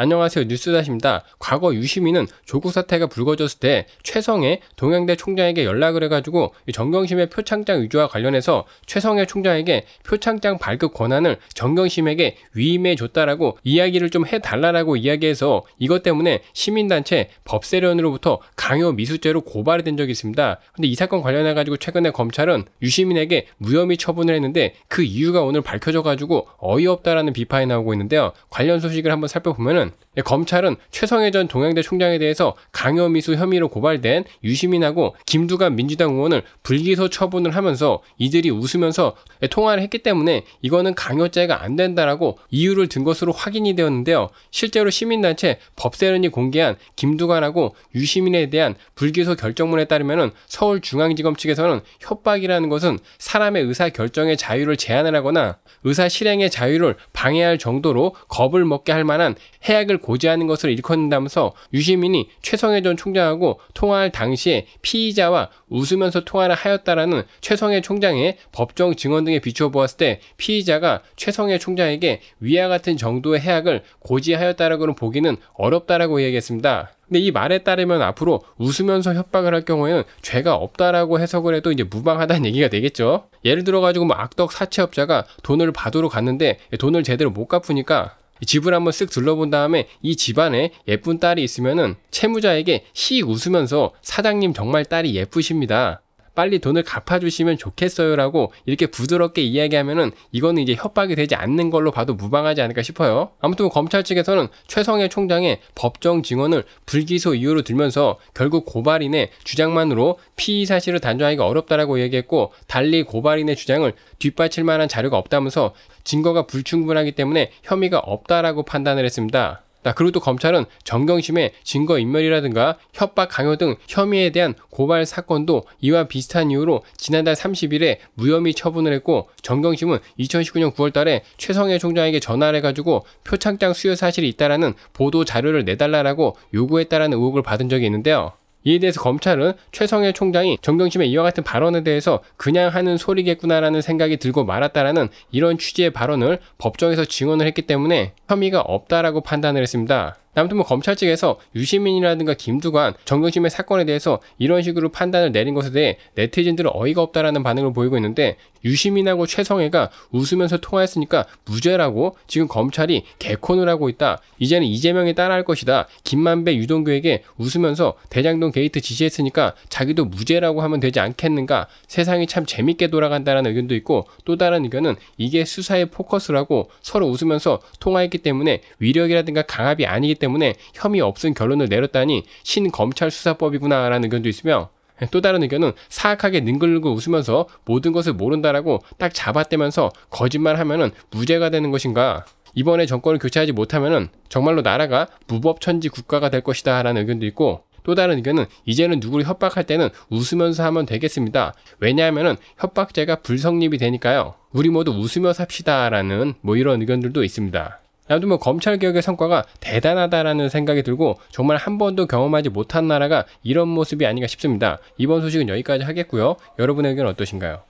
안녕하세요 뉴스다십니다. 과거 유시민은 조국 사태가 불거졌을 때 최성해 동양대 총장에게 연락을 해가지고 정경심의 표창장 위조와 관련해서 최성해 총장에게 표창장 발급 권한을 정경심에게 위임해 줬다라고 이야기를 좀 해달라라고 이야기해서 이것 때문에 시민단체 법세련으로부터 강요 미수죄로 고발이 된 적이 있습니다. 근데 이 사건 관련해가지고 최근에 검찰은 유시민에게 무혐의 처분을 했는데 그 이유가 오늘 밝혀져가지고 어이없다라는 비판이 나오고 있는데요. 관련 소식을 한번 살펴보면은 음. 예, 검찰은 최성해 전 동양대 총장에 대해서 강요미수 혐의로 고발된 유시민하고 김두관 민주당 의원을 불기소 처분을 하면서 이들이 웃으면서 예, 통화를 했기 때문에 이거는 강요죄가 안 된다라고 이유를 든 것으로 확인이 되었는데요. 실제로 시민단체 법세련이 공개한 김두관하고 유시민에 대한 불기소 결정문에 따르면 서울중앙지검 측에서는 협박이라는 것은 사람의 의사 결정의 자유를 제한을 하거나 의사 실행의 자유를 방해할 정도로 겁을 먹게 할 만한 해야 피해액을 고지하는 것을 일컫는다면서 유시민이 최성해 전 총장하고 통화할 당시에 피의자와 웃으면서 통화를 하였다라는 최성해 총장의 법정 증언 등에 비추어 보았을 때 피의자가 최성해 총장에게 위와 같은 정도의 해악을 고지하였다라고는 보기는 어렵다라고 이야기했습니다 근데 이 말에 따르면 앞으로 웃으면서 협박을 할 경우에는 죄가 없다라고 해석을 해도 이제 무방하다는 얘기가 되겠죠. 예를 들어 가지고 뭐 악덕 사채업자가 돈을 받으러 갔는데 돈을 제대로 못 갚으니까 집을 한번 쓱 둘러본 다음에 이 집안에 예쁜 딸이 있으면은 채무자에게 씩 웃으면서 사장님 정말 딸이 예쁘십니다. 빨리 돈을 갚아주시면 좋겠어요라고 이렇게 부드럽게 이야기하면은 이거는 이제 협박이 되지 않는 걸로 봐도 무방하지 않을까 싶어요. 아무튼 뭐 검찰 측에서는 최성해 총장의 법정 증언을 불기소 이유로 들면서 결국 고발인의 주장만으로 피의 사실을 단정하기가 어렵다라고 얘기했고 달리 고발인의 주장을 뒷받칠 만한 자료가 없다면서 증거가 불충분하기 때문에 혐의가 없다라고 판단을 했습니다. 그리고 또 검찰은 정경심의 증거인멸이라든가 협박 강요 등 혐의에 대한 고발 사건도 이와 비슷한 이유로 지난달 30일에 무혐의 처분을 했고 정경심은 2019년 9월 달에 최성해 총장에게 전화를 해가지고 표창장 수여 사실이 있다라는 보도 자료를 내달라라고 요구했다라는 의혹을 받은 적이 있는데요. 이에 대해서 검찰은 최성해 총장이 정경심의 이와 같은 발언에 대해서 그냥 하는 소리겠구나라는 생각이 들고 말았다라는 이런 취지의 발언을 법정에서 증언을 했기 때문에 혐의가 없다라고 판단을 했습니다. 아무튼 뭐 검찰 측에서 유시민이라든가 김두관, 정경심의 사건에 대해서 이런 식으로 판단을 내린 것에 대해 네티즌들은 어이가 없다라는 반응을 보이고 있는데 유시민하고 최성애가 웃으면서 통화했으니까 무죄라고 지금 검찰이 개콘을 하고 있다. 이제는 이재명이 따라할 것이다. 김만배 유동규에게 웃으면서 대장동 게이트 지시했으니까 자기도 무죄라고 하면 되지 않겠는가. 세상이 참 재밌게 돌아간다라는 의견도 있고 또 다른 의견은 이게 수사의 포커스라고 서로 웃으면서 통화했기 때문에 위력이라든가 강압이 아니기 때문에 혐의 없은 결론을 내렸다니 신검찰 수사법이구나라는 의견도 있으며 또 다른 의견은 사악하게 능글능글 웃으면서 모든 것을 모른다라고 딱 잡아떼면서 거짓말하면은 무죄가 되는 것인가? 이번에 정권을 교체하지 못하면은 정말로 나라가 무법천지 국가가 될 것이다라는 의견도 있고 또 다른 의견은 이제는 누구를 협박할 때는 웃으면서 하면 되겠습니다. 왜냐하면은 협박죄가 불성립이 되니까요. 우리 모두 웃으며 삽시다라는 뭐 이런 의견들도 있습니다. 나도 뭐 검찰 개혁의 성과가 대단하다라는 생각이 들고 정말 한 번도 경험하지 못한 나라가 이런 모습이 아닌가 싶습니다. 이번 소식은 여기까지 하겠고요. 여러분의 의견 어떠신가요?